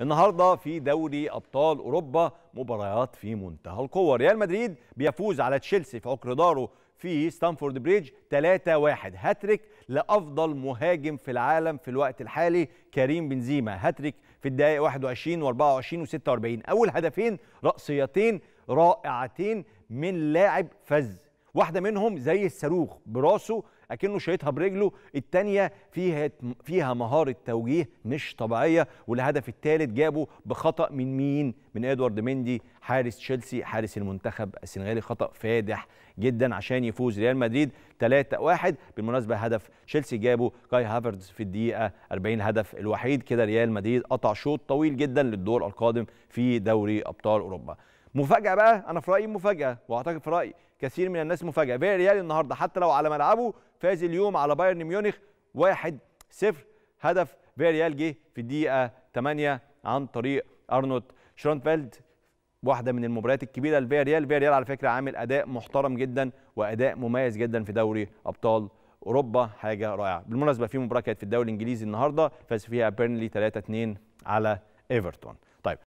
النهارده في دوري ابطال اوروبا مباريات في منتهى القوه ريال مدريد بيفوز على تشيلسي في عقر داره في ستانفورد بريدج 3-1 هاتريك لافضل مهاجم في العالم في الوقت الحالي كريم بنزيما هاتريك في الدقائق 21 و24 و46 اول هدفين راسيتين رائعتين من لاعب فز واحده منهم زي الصاروخ براسه اكنه شايطها برجله الثانيه فيها فيها مهاره توجيه مش طبيعيه والهدف الثالث جابه بخطا من مين من ادوارد مندي حارس تشيلسي حارس المنتخب السنغالي خطا فادح جدا عشان يفوز ريال مدريد 3-1 بالمناسبه هدف تشيلسي جابه كاي هافرز في الدقيقه 40 الهدف الوحيد كده ريال مدريد قطع شوط طويل جدا للدور القادم في دوري ابطال اوروبا مفاجاه بقى انا في رايي مفاجاه واعتقد في رايي كثير من الناس مفاجاه فيا ريال النهارده حتى لو على ملعبه فاز اليوم على بايرن ميونخ 1-0 هدف فيريال جه في الدقيقه 8 عن طريق ارنولد شرونفيلد واحده من المباريات الكبيره لفيريال فيريال على فكره عامل اداء محترم جدا واداء مميز جدا في دوري ابطال اوروبا حاجه رائعه بالمناسبه في مباراه كانت في الدوري الانجليزي النهارده فاز فيها بيرنلي 3-2 على ايفرتون